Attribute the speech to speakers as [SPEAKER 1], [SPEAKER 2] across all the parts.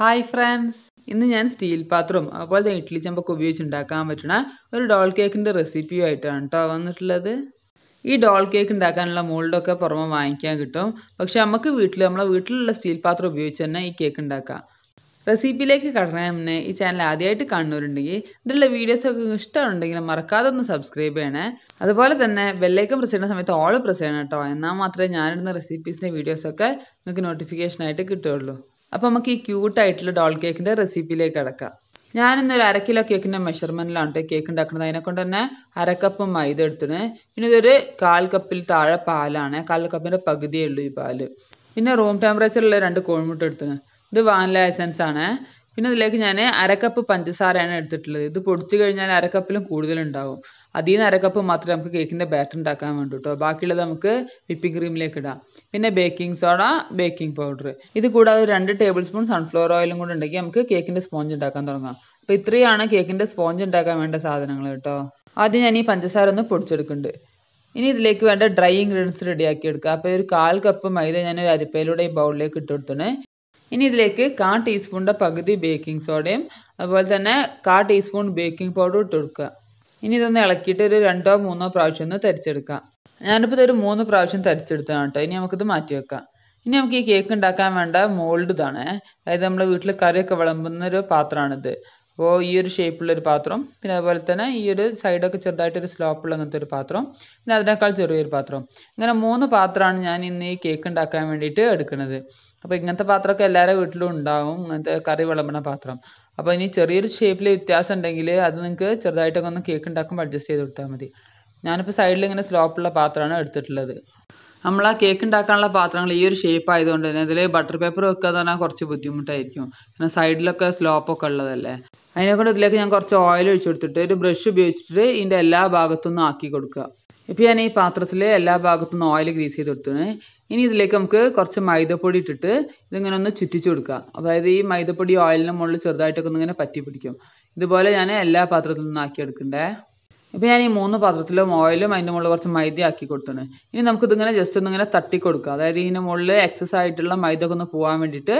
[SPEAKER 1] hi friends ഇന്ന് ഞാൻ steel പാത്രവും അതുപോലെ തന്നെ ഇഡ്ഡലി ചെമ്പൊക്കെ ഉപയോഗിച്ച് ഉണ്ടാക്കാൻ പറ്റുന്ന ഒരു ഡോൾ കേക്കിൻ്റെ റെസിപ്പിയും ആയിട്ടാണ് കേട്ടോ വന്നിട്ടുള്ളത് ഈ ഡോൾ കേക്ക് ഉണ്ടാക്കാനുള്ള മോൾഡൊക്കെ പുറമെ വാങ്ങിക്കാൻ കിട്ടും പക്ഷെ നമുക്ക് വീട്ടിൽ നമ്മളെ വീട്ടിലുള്ള സ്റ്റീൽ പാത്രം ഉപയോഗിച്ച് തന്നെ ഈ കേക്ക് ഉണ്ടാക്കാം റെസിപ്പിയിലേക്ക് കടന്നാൽ മുന്നേ ഈ ചാനൽ ആദ്യമായിട്ട് കാണുന്നവരുണ്ടെങ്കിൽ ഇതിലുള്ള വീഡിയോസൊക്കെ ഇഷ്ടമുണ്ടെങ്കിൽ മറക്കാതെ ഒന്ന് സബ്സ്ക്രൈബ് ചെയ്യണേ അതുപോലെ തന്നെ ബെല്ലേക്കം പ്രസ് ചെയ്യുന്ന സമയത്ത് ഓൾ പ്രസ് ചെയ്യണം കേട്ടോ എന്നാൽ മാത്രമേ ഞാനിടുന്ന റെസിപ്പീസിൻ്റെ വീഡിയോസൊക്കെ നിങ്ങൾക്ക് നോട്ടിഫിക്കേഷനായിട്ട് കിട്ടുകയുള്ളൂ അപ്പോൾ നമുക്ക് ഈ ക്യൂട്ടായിട്ടുള്ള ഡോൾ കേക്കിൻ്റെ റെസിപ്പിയിലേക്ക് കിടക്കാം ഞാനിന്നൊരു അര കിലോ കേക്കിൻ്റെ മെഷർമെൻറ്റിലാണ് കേട്ടോ കേക്ക് ഉണ്ടാക്കുന്നത് അതിനെക്കൊണ്ട് തന്നെ അരക്കപ്പ് മൈദ എടുത്തിട്ട് പിന്നെ ഇതൊരു കാൽ കപ്പിൽ താഴെ പാലാണ് കാൽ കപ്പിൻ്റെ പകുതിയേ ഉള്ളൂ ഈ പാല് പിന്നെ റൂം ടെമ്പറേച്ചറിലുള്ള രണ്ട് കോഴിമുട്ട എടുത്തിട്ട് ഇത് വാനില എസൻസ് ആണ് പിന്നെ ഇതിലേക്ക് ഞാൻ അരക്കപ്പ് പഞ്ചസാരയാണ് എടുത്തിട്ടുള്ളത് ഇത് പൊടിച്ചു കഴിഞ്ഞാൽ അരക്കപ്പിലും കൂടുതലുണ്ടാവും അതിൽ നിന്ന് അരക്കപ്പ് മാത്രമേ നമുക്ക് കേക്കിൻ്റെ ബാറ്റർ ഉണ്ടാക്കാൻ വേണ്ടൂ കേട്ടോ ബാക്കിയുള്ളത് നമുക്ക് വിപ്പിംഗ് ക്രീമിലേക്ക് ഇടാം പിന്നെ ബേക്കിംഗ് സോഡ ബേക്കിംഗ് പൗഡർ ഇത് കൂടാതെ രണ്ട് ടേബിൾ സ്പൂൺ സൺഫ്ലവർ ഓയിലും കൂടെ ഉണ്ടെങ്കിൽ നമുക്ക് കേക്കിൻ്റെ സ്പോഞ്ച് ഉണ്ടാക്കാൻ തുടങ്ങാം അപ്പോൾ ഇത്രയാണ് കേക്കിൻ്റെ സ്പോഞ്ച് ഉണ്ടാക്കാൻ വേണ്ട സാധനങ്ങൾ കേട്ടോ ആദ്യം ഞാൻ ഈ പഞ്ചസാര ഒന്ന് പൊടിച്ചെടുക്കുന്നുണ്ട് ഇനി ഇതിലേക്ക് വേണ്ട ഡ്രൈ ഇൻഗ്രീഡിയൻസ് റെഡിയാക്കി എടുക്കുക അപ്പോൾ ഒരു കാൽ കപ്പ് മൈദ ഞാൻ ഒരു അരിപ്പയിലൂടെ ഈ ബൗളിലേക്ക് ഇട്ട് കൊടുത്തണേ ഇനി ഇതിലേക്ക് കാ ടീസ്പൂണിൻ്റെ പകുതി ബേക്കിംഗ് സോഡയും അതുപോലെ തന്നെ കാ ടീസ്പൂൺ ബേക്കിംഗ് പൗഡർ ഇട്ട് കൊടുക്കുക ഇനി ഇതൊന്ന് ഇളക്കിയിട്ട് ഒരു രണ്ടോ മൂന്നോ പ്രാവശ്യം ഒന്ന് തരിച്ചെടുക്കാം ഞാനിപ്പോൾ ഇതൊരു മൂന്ന് പ്രാവശ്യം തരിച്ചെടുത്തതാണ് കേട്ടോ ഇനി നമുക്കിത് മാറ്റി വെക്കാം ഇനി നമുക്ക് ഈ കേക്ക് ഉണ്ടാക്കാൻ വേണ്ട മോൾഡ് ഇതാണ് അതായത് നമ്മൾ വീട്ടിൽ കറിയൊക്കെ വിളമ്പുന്ന ഒരു പാത്രമാണിത് അപ്പോൾ ഈ ഒരു ഷേപ്പിലുള്ള ഒരു പാത്രം പിന്നെ അതുപോലെ തന്നെ ഈ ഒരു സൈഡൊക്കെ ചെറുതായിട്ട് ഒരു സ്ലോപ്പുള്ള അങ്ങനത്തെ ഒരു പാത്രം പിന്നെ അതിനേക്കാൾ ചെറിയൊരു പാത്രം ഇങ്ങനെ മൂന്ന് പാത്രമാണ് ഞാൻ ഇന്ന് ഈ കേക്ക് ഉണ്ടാക്കാൻ വേണ്ടിയിട്ട് എടുക്കുന്നത് അപ്പോൾ ഇങ്ങനത്തെ പാത്രമൊക്കെ എല്ലാവരുടെ വീട്ടിലും ഉണ്ടാവും ഇങ്ങനത്തെ കറി വിളമ്പണ പാത്രം അപ്പോൾ ഇനി ചെറിയൊരു ഷേപ്പിൽ വ്യത്യാസം ഉണ്ടെങ്കിൽ അത് നിങ്ങൾക്ക് ചെറുതായിട്ടൊക്കെ ഒന്ന് കേക്ക് ഉണ്ടാക്കുമ്പോൾ അഡ്ജസ്റ്റ് ചെയ്ത് കൊടുത്താൽ മതി ഞാനിപ്പോൾ സൈഡിൽ ഇങ്ങനെ സ്ലോപ്പുള്ള പാത്രമാണ് എടുത്തിട്ടുള്ളത് നമ്മൾ ആ കേക്ക് ഉണ്ടാക്കാനുള്ള പാത്രങ്ങൾ ഈ ഒരു ഷേപ്പ് ആയതുകൊണ്ട് തന്നെ ഇതിൽ ബട്ടർ പേപ്പർ വെക്കുക എന്ന് പറഞ്ഞാൽ കുറച്ച് ബുദ്ധിമുട്ടായിരിക്കും കാരണം സൈഡിലൊക്കെ സ്ലോപ്പൊക്കെ ഉള്ളതല്ലേ അതിനെക്കൊണ്ട് ഇതിലേക്ക് ഞാൻ കുറച്ച് ഓയിൽ ഒഴിച്ചു കൊടുത്തിട്ട് ഒരു ബ്രഷ് ഉപയോഗിച്ചിട്ട് ഇതിൻ്റെ എല്ലാ ഭാഗത്തുനിന്നും ആക്കി കൊടുക്കുക ഇപ്പോൾ ഞാൻ ഈ പാത്രത്തിൽ എല്ലാ ഭാഗത്തുനിന്നും ഓയിൽ ഗ്രീസ് ചെയ്ത് കൊടുത്തു ഇനി ഇതിലേക്ക് നമുക്ക് കുറച്ച് മൈദപ്പൊടി ഇട്ടിട്ട് ഇതിങ്ങനെ ഒന്ന് ചുറ്റിച്ചു കൊടുക്കുക അതായത് ഈ മൈദപ്പൊടി ഓയിലിന് മുകളിൽ ചെറുതായിട്ടൊക്കെ ഒന്ന് ഇങ്ങനെ പറ്റി പിടിക്കും ഇതുപോലെ ഞാൻ എല്ലാ പാത്രത്തിൽ നിന്നും ആക്കി എടുക്കണ്ടേ ഇപ്പോൾ ഞാൻ ഈ മൂന്ന് പാത്രത്തിലും ഓയിലും അതിൻ്റെ മുകളിൽ കുറച്ച് മൈദ ആക്കി കൊടുത്താണ് ഇനി നമുക്ക് ഇതിങ്ങനെ ജസ്റ്റ് ഒന്നിങ്ങനെ തട്ടി കൊടുക്കുക അതായത് ഇതിൻ്റെ മുകളിൽ എക്സസ് ആയിട്ടുള്ള മൈദ ഒക്കെ ഒന്ന് പോകാൻ വേണ്ടിയിട്ട്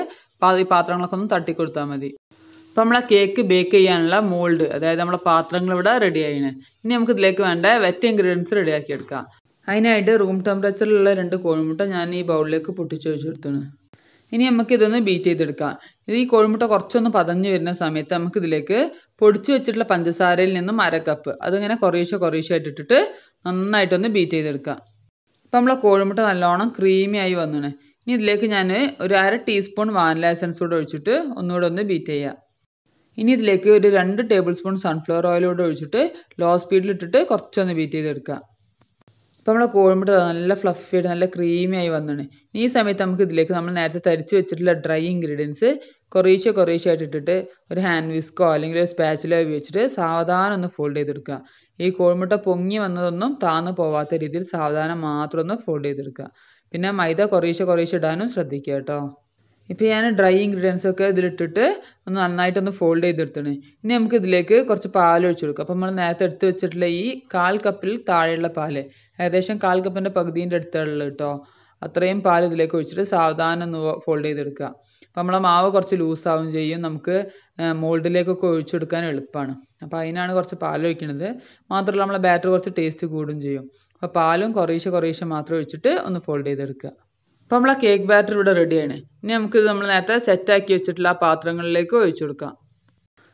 [SPEAKER 1] ഈ പാത്രങ്ങളൊക്കെ ഒന്ന് തട്ടി കൊടുത്താൽ മതി അപ്പോൾ നമ്മളെ കേക്ക് ബേക്ക് ചെയ്യാനുള്ള മോൾഡ് അതായത് നമ്മളെ പാത്രങ്ങൾ ഇവിടെ റെഡി ആയിന് ഇനി നമുക്ക് ഇതിലേക്ക് വേണ്ട വെറ്റ് ഇൻഗ്രീഡിയൻസ് റെഡിയാക്കി എടുക്കാം അതിനായിട്ട് റൂം ടെമ്പറേച്ചറിലുള്ള രണ്ട് കോഴിമുട്ട ഞാൻ ഈ ബൗളിലേക്ക് പൊട്ടിച്ച് വെച്ചെടുത്താണ് ഇനി നമുക്ക് ഇതൊന്ന് ബീറ്റ് ചെയ്തെടുക്കാം ഇത് ഈ കോഴിമുട്ട കുറച്ചൊന്ന് പതഞ്ഞ് വരുന്ന സമയത്ത് നമുക്ക് ഇതിലേക്ക് പൊടിച്ചു വെച്ചിട്ടുള്ള പഞ്ചസാരയിൽ നിന്നും അര കപ്പ് അതിങ്ങനെ കുറേശ്ശെ കുറേശ്ശെ ആയിട്ട് ഇട്ടിട്ട് നന്നായിട്ടൊന്ന് ബീറ്റ് ചെയ്തെടുക്കുക അപ്പോൾ നമ്മളെ കോഴിമുട്ട നല്ലോണം ക്രീമി ആയി വന്നു ഇനി ഇതിലേക്ക് ഞാൻ ഒരു അര ടീസ്പൂൺ വാനില എസൻസ് കൂടെ ഒഴിച്ചിട്ട് ഒന്നുകൂടെ ഒന്ന് ബീറ്റ് ചെയ്യുക ഇനി ഇതിലേക്ക് ഒരു രണ്ട് ടേബിൾ സ്പൂൺ സൺഫ്ലവർ ഓയിൽ കൂടെ ഒഴിച്ചിട്ട് ലോ സ്പീഡിൽ ഇട്ടിട്ട് കുറച്ചൊന്ന് ബീറ്റ് ചെയ്തെടുക്കുക അപ്പോൾ നമ്മളെ കോഴിമുട്ട നല്ല ഫ്ലഫി ആയിട്ട് നല്ല ക്രീമി ആയി വന്നാണ് ഈ സമയത്ത് നമുക്ക് ഇതിലേക്ക് നമ്മൾ നേരത്തെ തരിച്ച് വെച്ചിട്ടുള്ള ഡ്രൈ ഇൻഗ്രീഡിയൻസ് കുറേശ്ശെ കുറേശ്ശെ ആയിട്ട് ഇട്ടിട്ട് ഒരു ഹാൻഡ് വിസ്കോ അല്ലെങ്കിൽ ഒരു സ്പാച്ചിലോ ഉപയോഗിച്ചിട്ട് സാവധാനം ഒന്ന് ഫോൾഡ് ചെയ്തെടുക്കുക ഈ കോഴിമുട്ട പൊങ്ങി വന്നതൊന്നും താന്നു പോവാത്ത രീതിയിൽ സാവധാനം മാത്രം ഒന്ന് ഫോൾഡ് ചെയ്തെടുക്കുക പിന്നെ മൈദ കുറേശ്ശെ കുറേശ്ശെ ഇടാനും ശ്രദ്ധിക്കുക കേട്ടോ ഇപ്പൊ ഞാൻ ഡ്രൈ ഇൻഗ്രീഡിയൻസ് ഒക്കെ ഇതിലിട്ടിട്ട് ഒന്ന് നന്നായിട്ടൊന്ന് ഫോൾഡ് ചെയ്തെടുത്തണ് ഇനി നമുക്ക് ഇതിലേക്ക് കുറച്ച് പാൽ ഒഴിച്ചു കൊടുക്കുക അപ്പോൾ നമ്മൾ നേരത്തെ എടുത്ത് വെച്ചിട്ടുള്ള ഈ കാൽ കപ്പിൽ താഴെയുള്ള പാൽ ഏകദേശം കാൽ കപ്പിൻ്റെ പകുതിൻ്റെ അടുത്തുള്ള കേട്ടോ അത്രയും പാൽ ഇതിലേക്ക് ഒഴിച്ചിട്ട് സാവധാനം ഒന്ന് ഫോൾഡ് ചെയ്തെടുക്കുക അപ്പോൾ നമ്മളെ മാവ് കുറച്ച് ലൂസാവും ചെയ്യും നമുക്ക് മോൾഡിലേക്കൊക്കെ ഒഴിച്ചെടുക്കാൻ എളുപ്പമാണ് അപ്പോൾ അതിനാണ് കുറച്ച് പാൽ ഒഴിക്കുന്നത് മാത്രമല്ല നമ്മളെ ബാറ്റർ കുറച്ച് ടേസ്റ്റ് കൂടും ചെയ്യും അപ്പോൾ പാലും കുറേശ്ശെ കുറേശ്ശെ മാത്രം ഒഴിച്ചിട്ട് ഒന്ന് ഫോൾഡ് ചെയ്തെടുക്കുക അപ്പോൾ നമ്മളെ കേക്ക് ബാറ്റർ ഇവിടെ റെഡിയാണ് ഇനി നമുക്കിത് നമ്മൾ നേരത്തെ സെറ്റാക്കി വെച്ചിട്ടുള്ള ആ പാത്രങ്ങളിലേക്ക് ഒഴിച്ചു കൊടുക്കാം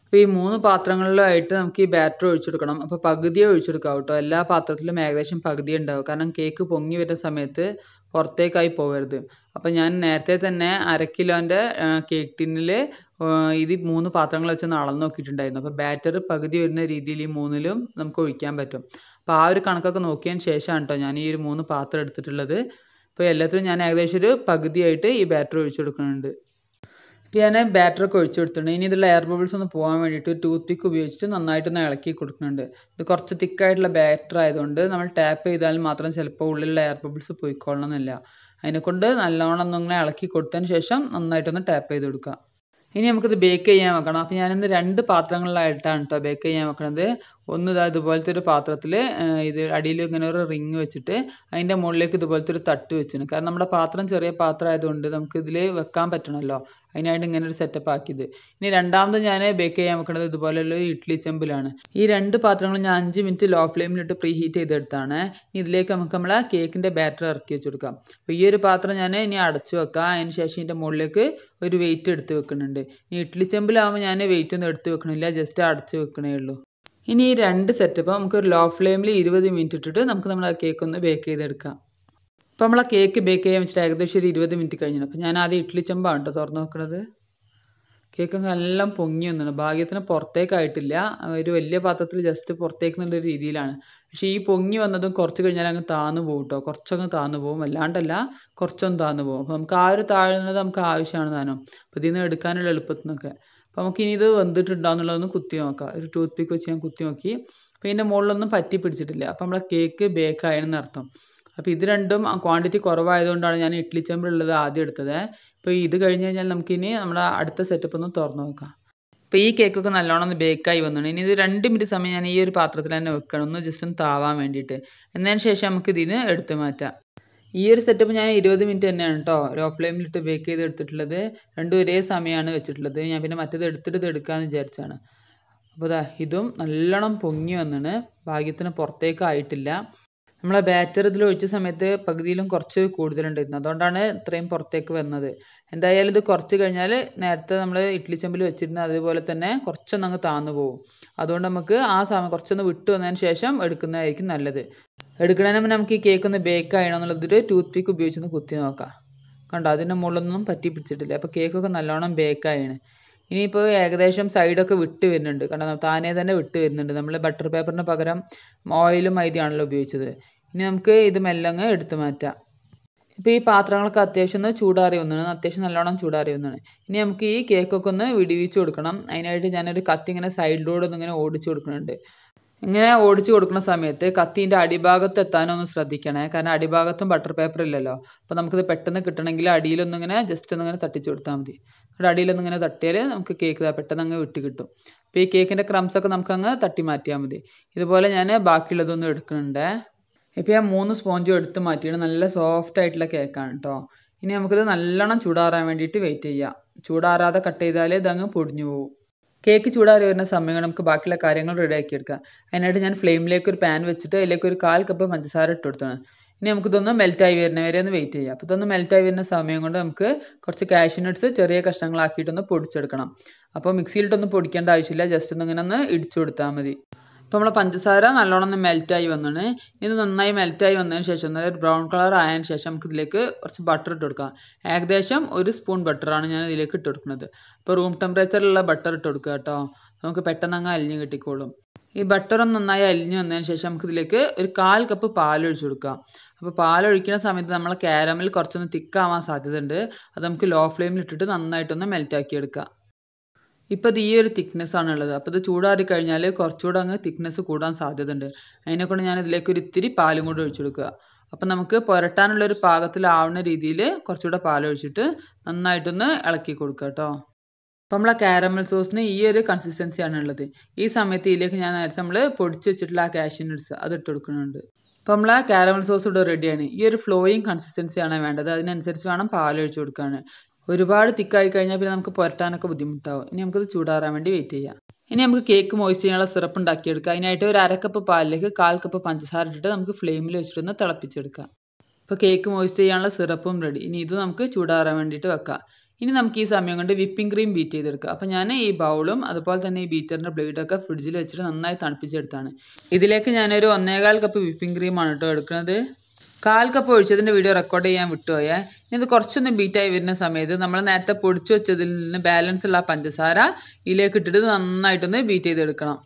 [SPEAKER 1] അപ്പോൾ ഈ മൂന്ന് പാത്രങ്ങളിലായിട്ട് നമുക്ക് ഈ ബാറ്റർ ഒഴിച്ചെടുക്കണം അപ്പോൾ പകുതിയെ ഒഴിച്ചെടുക്കാം കേട്ടോ എല്ലാ പാത്രത്തിലും ഏകദേശം പകുതി ഉണ്ടാവും കാരണം കേക്ക് പൊങ്ങി വരുന്ന സമയത്ത് പുറത്തേക്കായി പോകരുത് അപ്പം ഞാൻ നേരത്തെ തന്നെ അര കിലോൻ്റെ കേക്ക് ടിന്നിൽ ഇത് മൂന്ന് പാത്രങ്ങൾ വെച്ച് ഒന്ന് അളന്ന് നോക്കിയിട്ടുണ്ടായിരുന്നു അപ്പോൾ ബാറ്റർ പകുതി വരുന്ന രീതിയിൽ ഈ മൂന്നിലും നമുക്ക് ഒഴിക്കാൻ പറ്റും അപ്പോൾ ആ ഒരു കണക്കൊക്കെ നോക്കിയതിന് ശേഷമാണ് കേട്ടോ ഞാൻ ഈ ഒരു മൂന്ന് പാത്രം എടുത്തിട്ടുള്ളത് ഇപ്പോൾ എല്ലാത്തിലും ഞാൻ ഏകദേശം ഒരു പകുതിയായിട്ട് ഈ ബാറ്റർ ഒഴിച്ചു കൊടുക്കുന്നുണ്ട് അപ്പോൾ ഞാൻ ഒക്കെ ഒഴിച്ചു കൊടുത്തിട്ടുണ്ട് ഇനി ഇതിലുള്ള എയർ ബബിൾസ് ഒന്ന് പോകാൻ വേണ്ടിയിട്ട് ഒരു ടൂത്ത് പിക്ക് ഉപയോഗിച്ചിട്ട് നന്നായിട്ടൊന്ന് ഇളക്കി കൊടുക്കുന്നുണ്ട് ഇത് കുറച്ച് തിക്കായിട്ടുള്ള ബാറ്റർ ആയതുകൊണ്ട് നമ്മൾ ടാപ്പ് ചെയ്താൽ മാത്രം ചിലപ്പോൾ ഉള്ളിലുള്ള എയർ ബബിൾസ് പോയിക്കൊള്ളണം എന്നില്ല അതിനെക്കൊണ്ട് നല്ലോണം ഒന്നിങ്ങനെ ഇളക്കി കൊടുത്തതിന് ശേഷം നന്നായിട്ടൊന്ന് ടാപ്പ് ചെയ്ത് കൊടുക്കുക ഇനി നമുക്കിത് ബേക്ക് ചെയ്യാൻ വെക്കണം അപ്പോൾ ഞാനിന്ന് രണ്ട് പാത്രങ്ങളിലായിട്ടാണ് കേട്ടോ ബേക്ക് ചെയ്യാൻ വെക്കണത് ഒന്ന് ദാ ഇതുപോലത്തെ ഒരു പാത്രത്തിൽ ഇത് അടിയിൽ ഇങ്ങനെ ഒരു റിങ് വെച്ചിട്ട് അതിൻ്റെ മുകളിലേക്ക് ഇതുപോലത്തെ ഒരു തട്ട് വെച്ചിരുന്നു കാരണം നമ്മുടെ പാത്രം ചെറിയ പാത്രം ആയതുകൊണ്ട് നമുക്ക് ഇതിൽ വെക്കാൻ പറ്റണമല്ലോ അതിനായിട്ട് ഇങ്ങനെ ഒരു സെറ്റപ്പ് ആക്കിയത് ഇനി രണ്ടാമത് ഞാൻ ബേക്ക് ചെയ്യാൻ വെക്കുന്നത് ഇതുപോലെയുള്ള ഒരു ഇഡ്ഡലി ചെമ്പിലാണ് ഈ രണ്ട് പാത്രങ്ങളും ഞാൻ അഞ്ച് മിനിറ്റ് ലോ ഫ്ലെയിമിലിട്ട് പ്രീ ഹീറ്റ് ചെയ്തെടുത്താണ് ഇതിലേക്ക് നമുക്ക് നമ്മളെ കേക്കിൻ്റെ ബാറ്റർ ഇറക്കി വെച്ച് കൊടുക്കാം അപ്പോൾ ഈ ഒരു പാത്രം ഞാൻ ഇനി അടച്ചു വെക്കാം അതിന് ശേഷം ഇതിൻ്റെ മുകളിലേക്ക് ഒരു വെയിറ്റ് എടുത്ത് വെക്കുന്നുണ്ട് ഇനി ഇഡ്ഡലി ചെമ്പിലാകുമ്പോൾ ഞാൻ വെയിറ്റ് ഒന്നും എടുത്ത് വെക്കണില്ല ജസ്റ്റ് അടച്ച് വെക്കണേ ഉള്ളൂ ഇനി ഈ രണ്ട് സെറ്റപ്പ് നമുക്കൊരു ലോ ഫ്ലെയിമിൽ ഇരുപത് മിനിറ്റ് ഇട്ടിട്ട് നമുക്ക് നമ്മൾ ആ കേക്ക് ഒന്ന് ബേക്ക് ചെയ്തെടുക്കാം അപ്പോൾ നമ്മൾ ആ കേക്ക് ബേക്ക് ചെയ്യാൻ വെച്ചിട്ട് ഏകദേശം ഒരു ഇരുപത് മിനിറ്റ് കഴിഞ്ഞു അപ്പോൾ ഞാൻ ആദ്യം ഇഡ്ഡലി ചെമ്പാണ് കേട്ടോ തുറന്ന് നോക്കുന്നത് കേക്ക് എല്ലാം പൊങ്ങി വന്നിട്ടുണ്ട് ഭാഗ്യത്തിന് പുറത്തേക്കായിട്ടില്ല ഒരു വലിയ പാത്രത്തിൽ ജസ്റ്റ് പുറത്തേക്ക് എന്നുള്ള രീതിയിലാണ് പക്ഷേ ഈ പൊങ്ങി വന്നതും കുറച്ച് കഴിഞ്ഞാൽ അങ്ങ് താന്നു പോകും കേട്ടോ കുറച്ചങ്ങ് താന്നു പോകും അല്ലാണ്ടല്ല കുറച്ചൊന്ന് താന്നു പോകും അപ്പോൾ നമുക്ക് ആ ഒരു താഴ്ന്നത് നമുക്ക് ആവശ്യമാണ് താനും അപ്പോൾ ഇതിൽ നിന്ന് എടുക്കാനുള്ള എളുപ്പത്തിനൊക്കെ അപ്പോൾ നമുക്കിനി ഇത് വെന്തിട്ടുണ്ടാകുന്നുള്ളതൊന്ന് കുത്തി നോക്കാം ഒരു ടൂത്ത് പിക്ക് വെച്ച് ഞാൻ കുത്തി നോക്കി അപ്പോൾ ഇതിൻ്റെ മുകളിലൊന്നും പറ്റി പിടിച്ചിട്ടില്ല അപ്പോൾ നമ്മുടെ കേക്ക് ബേക്കായെന്ന് അർത്ഥം അപ്പോൾ ഇത് രണ്ടും ക്വാണ്ടിറ്റി കുറവായതുകൊണ്ടാണ് ഞാൻ ഇഡ്ഡലി ചെമ്പിലുള്ളത് ആദ്യം എടുത്തത് ഇപ്പോൾ ഇത് കഴിഞ്ഞ് കഴിഞ്ഞാൽ നമുക്കിനി നമ്മുടെ അടുത്ത സെറ്റപ്പ് ഒന്ന് തുറന്നു നോക്കാം അപ്പോൾ ഈ കേക്കൊക്കെ നല്ലോണം ഒന്ന് ബേക്കായി വന്നിട്ടുണ്ട് ഇനി ഇത് രണ്ട് മിനിറ്റ് സമയം ഞാൻ ഈ ഒരു പാത്രത്തിൽ തന്നെ വെക്കണം ഒന്ന് ജസ്റ്റ് ഒന്ന് താവാൻ വേണ്ടിയിട്ട് എന്നതിന് ശേഷം നമുക്ക് ഇതിന് എടുത്തു മാറ്റാം ഈ ഒരു സെറ്റപ്പ് ഞാൻ ഇരുപത് മിനിറ്റ് തന്നെയാണ് കേട്ടോ ഒരു ഓഫ് ഇട്ട് ബേക്ക് ചെയ്ത് എടുത്തിട്ടുള്ളത് രണ്ടും ഒരേ സമയമാണ് വെച്ചിട്ടുള്ളത് ഞാൻ പിന്നെ മറ്റേത് എടുത്തിട്ട് എടുക്കാമെന്ന് വിചാരിച്ചാണ് അപ്പോൾ ഇതാ ഇതും നല്ലോണം പൊങ്ങി വന്നാണ് ഭാഗ്യത്തിന് പുറത്തേക്ക് ആയിട്ടില്ല നമ്മളെ ബാറ്റർ ഇതിൽ ഒഴിച്ച സമയത്ത് പകുതിയിലും കുറച്ച് കൂടുതലുണ്ടായിരുന്നു അതുകൊണ്ടാണ് ഇത്രയും പുറത്തേക്ക് വന്നത് എന്തായാലും ഇത് കുറച്ച് കഴിഞ്ഞാൽ നേരത്തെ നമ്മൾ ഇഡ്ഡലി ചെമ്പിൽ വെച്ചിരുന്ന അതുപോലെ തന്നെ കുറച്ചൊന്നങ്ങ് താന്നു പോകും അതുകൊണ്ട് നമുക്ക് ആ സമയം കുറച്ചൊന്ന് വിട്ടു വന്നതിന് ശേഷം എടുക്കുന്നതായിരിക്കും നല്ലത് എടുക്കണതിന് മുന്നേ നമുക്ക് ഈ കേക്ക് ഒന്ന് ബേക്ക് ആയണം എന്നുള്ളതൊരു ടൂത്ത് പിക്ക് ഒന്ന് കുത്തി നോക്കാം കണ്ടോ അതിൻ്റെ മുകളിലൊന്നും പറ്റി പിടിച്ചിട്ടില്ല അപ്പോൾ കേക്കൊക്കെ നല്ലോണം ബേക്ക് ആയാണ് ഇനിയിപ്പോൾ ഏകദേശം സൈഡൊക്കെ വിട്ട് വരുന്നുണ്ട് കണ്ടോ താനേ തന്നെ വിട്ട് വരുന്നുണ്ട് നമ്മൾ ബട്ടർ പേപ്പറിന് പകരം ഓയിലും മൈദയാണല്ലോ ഉപയോഗിച്ചത് ഇനി നമുക്ക് ഇത് മെല്ലങ്ങ് എടുത്തു മാറ്റാം ഇപ്പോൾ ഈ പാത്രങ്ങളൊക്കെ അത്യാവശ്യം ഒന്ന് ചൂടാറി വന്നാണ് അത്യാവശ്യം നല്ലോണം ചൂടാറി വന്നാണ് ഇനി നമുക്ക് ഈ കേക്കൊക്കെ ഒന്ന് വിടിവിച്ച് കൊടുക്കണം അതിനായിട്ട് ഞാനൊരു കത്തി ഇങ്ങനെ സൈഡിലൂടെ ഒന്ന് ഇങ്ങനെ ഓടിച്ചു കൊടുക്കുന്നുണ്ട് ഇങ്ങനെ ഓടിച്ചു കൊടുക്കുന്ന സമയത്ത് കത്തീൻ്റെ അടിഭാഗത്ത് എത്താനൊന്ന് ശ്രദ്ധിക്കണേ കാരണം അടിഭാഗത്തും ബട്ടർ പേപ്പർ ഇല്ലല്ലോ അപ്പോൾ നമുക്കിത് പെട്ടെന്ന് കിട്ടണമെങ്കിൽ ഇങ്ങനെ ജസ്റ്റ് ഒന്നിങ്ങനെ തട്ടിച്ചു കൊടുത്താൽ മതി അവിടെ അടിയിലൊന്നിങ്ങനെ തട്ടിയാൽ നമുക്ക് കേക്ക് പെട്ടെന്ന് അങ്ങ് വിട്ട് കിട്ടും അപ്പോൾ ഈ കേക്കിൻ്റെ ക്രംസൊക്കെ അങ്ങ് തട്ടി മാറ്റിയാൽ മതി ഇതുപോലെ ഞാൻ ബാക്കിയുള്ളതൊന്നും എടുക്കുന്നുണ്ട് ഇപ്പോൾ ഞാൻ മൂന്ന് സ്പോഞ്ചും എടുത്ത് മാറ്റിയാണ് നല്ല സോഫ്റ്റ് ആയിട്ടുള്ള കേക്കാണ് കേട്ടോ ഇനി നമുക്കിത് നല്ലോണം ചൂടാറാൻ വേണ്ടിയിട്ട് വെയിറ്റ് ചെയ്യാം ചൂടാറാതെ കട്ട് ചെയ്താൽ ഇതങ്ങ് പൊടിഞ്ഞു പോകും കേക്ക് ചൂടാറി വരുന്ന സമയങ്ങൾ നമുക്ക് ബാക്കിയുള്ള കാര്യങ്ങൾ റെഡിയാക്കി എടുക്കാം അതിനായിട്ട് ഞാൻ ഫ്ലെയിമിലേക്ക് ഒരു പാൻ വെച്ചിട്ട് അതിലേക്ക് ഒരു കാൽ കപ്പ് പഞ്ചസാര ഇട്ട് കൊടുത്തതാണ് ഇനി മെൽറ്റ് മെൽറ്റായി വരുന്ന വരെ ഒന്ന് വെയിറ്റ് ചെയ്യാം അപ്പോൾ ഇതൊന്ന് മെൽറ്റായി വരുന്ന സമയം കൊണ്ട് നമുക്ക് കുറച്ച് കാഷ്യൂ നട്ട്സ് ചെറിയ കഷ്ണങ്ങളാക്കിയിട്ടൊന്ന് പൊടിച്ചെടുക്കണം അപ്പോൾ മിക്സിയിലിട്ടൊന്നും പൊടിക്കേണ്ട ആവശ്യമില്ല ജസ്റ്റ് ഒന്ന് ഇങ്ങനെ ഒന്ന് ഇടിച്ചു കൊടുത്താൽ മതി അപ്പോൾ നമ്മൾ പഞ്ചസാര നല്ലോണം ഒന്ന് മെൽറ്റായി വന്നാണ് ഇത് നന്നായി മെൽറ്റായി വന്നതിന് ശേഷം അതായത് ബ്രൗൺ കളർ ആയതിന് ശേഷം നമുക്ക് ഇതിലേക്ക് കുറച്ച് ബട്ടർ ഇട്ട് കൊടുക്കാം ഏകദേശം ഒരു സ്പൂൺ ബട്ടറാണ് ഞാൻ ഇതിലേക്ക് ഇട്ട് കൊടുക്കുന്നത് അപ്പോൾ റൂം ടെമ്പറേച്ചറിലുള്ള ബട്ടർ ഇട്ട് കൊടുക്കുക കേട്ടോ നമുക്ക് പെട്ടെന്ന് അങ്ങ് അലിഞ്ഞ് കിട്ടിക്കോളും ഈ ബട്ടർ ഒന്ന് നന്നായി അലിഞ്ഞ് വന്നതിന് ശേഷം നമുക്ക് ഇതിലേക്ക് ഒരു കാൽ കപ്പ് പാൽ ഒഴിച്ചു കൊടുക്കാം അപ്പോൾ പാൽ ഒഴിക്കുന്ന സമയത്ത് നമ്മൾ കാരമൽ കുറച്ചൊന്ന് തിക്കാവാൻ സാധ്യതയുണ്ട് അത് നമുക്ക് ലോ ഫ്ലെയിമിൽ ഇട്ടിട്ട് നന്നായിട്ടൊന്ന് മെൽറ്റാക്കി എടുക്കാം ഇപ്പോൾ ഇത് ഈ ഒരു തിക്നെസ്സാണ് ഉള്ളത് അപ്പോൾ ഇത് ചൂടാറി കഴിഞ്ഞാൽ കുറച്ചുകൂടെ അങ്ങ് തിക്നെസ് കൂടാൻ സാധ്യതയുണ്ട് കൊണ്ട് ഞാൻ ഇതിലേക്ക് ഒരു ഇത്തിരി പാലും കൂടി ഒഴിച്ചു കൊടുക്കുക അപ്പോൾ നമുക്ക് പുരട്ടാനുള്ള ഒരു പാകത്തിലാവുന്ന രീതിയിൽ കുറച്ചുകൂടെ പാലൊഴിച്ചിട്ട് നന്നായിട്ടൊന്ന് ഇളക്കി കൊടുക്കുക കേട്ടോ അപ്പോൾ നമ്മളെ കാരമൽ സോസിന് ഈ ഒരു കൺസിസ്റ്റൻസിയാണ് ഉള്ളത് ഈ സമയത്ത് ഇതിലേക്ക് ഞാൻ നേരത്തെ നമ്മൾ പൊടിച്ച് വെച്ചിട്ടുള്ള ആ കാഷ്യൂ നട്ട്സ് അത് ഇട്ട് കൊടുക്കുന്നുണ്ട് അപ്പോൾ നമ്മളെ കാരമൽ സോസ് ഇവിടെ റെഡിയാണ് ഈ ഒരു ഫ്ലോയിങ് ആണ് വേണ്ടത് അതിനനുസരിച്ച് വേണം പാൽ ഒഴിച്ചു കൊടുക്കാൻ ഒരുപാട് തിക്കായി കഴിഞ്ഞാൽ പിന്നെ നമുക്ക് പുരട്ടാനൊക്കെ ബുദ്ധിമുട്ടാവും ഇനി നമുക്കത് ചൂടാറാൻ വേണ്ടി വെയിറ്റ് ചെയ്യാം ഇനി നമുക്ക് കേക്ക് മോയിസ്റ്റ് ചെയ്യാനുള്ള സിറപ്പ് ഉണ്ടാക്കിയെടുക്കാം അതിനായിട്ട് ഒരു അരക്കപ്പ് പാലിലേക്ക് കാൽ കപ്പ് പഞ്ചസാര ഇട്ടിട്ട് നമുക്ക് ഫ്ലെയിമിൽ വെച്ചിട്ടൊന്ന് തിളപ്പിച്ചെടുക്കാം ഇപ്പോൾ കേക്ക് മോയിസ്റ്റ് ചെയ്യാനുള്ള സിറപ്പും റെഡി ഇനി ഇത് നമുക്ക് ചൂടാറാൻ വേണ്ടിയിട്ട് വെക്കാം ഇനി നമുക്ക് ഈ സമയം കൊണ്ട് വിപ്പിംഗ് ക്രീം ബീറ്റ് ചെയ്തെടുക്കുക അപ്പോൾ ഞാൻ ഈ ബൗളും അതുപോലെ തന്നെ ഈ ബീറ്ററിൻ്റെ ബ്ലേഡൊക്കെ ഫ്രിഡ്ജിൽ വെച്ചിട്ട് നന്നായി തണുപ്പിച്ചെടുത്താണ് ഇതിലേക്ക് ഞാനൊരു ഒന്നേകാൽ കപ്പ് വിപ്പിംഗ് ക്രീമാണ് കേട്ടോ എടുക്കുന്നത് കാൽക്കപ്പ് ഒഴിച്ചതിൻ്റെ വീഡിയോ റെക്കോർഡ് ചെയ്യാൻ വിട്ടുപോയേ ഇത് കുറച്ചൊന്ന് ബീറ്റായി വരുന്ന സമയത്ത് നമ്മൾ നേരത്തെ പൊടിച്ചു വെച്ചതിൽ നിന്ന് ബാലൻസ് ഉള്ള പഞ്ചസാര ഇതിലേക്ക് ഇട്ടിട്ട് നന്നായിട്ടൊന്ന് ബീറ്റ് ചെയ്തെടുക്കണം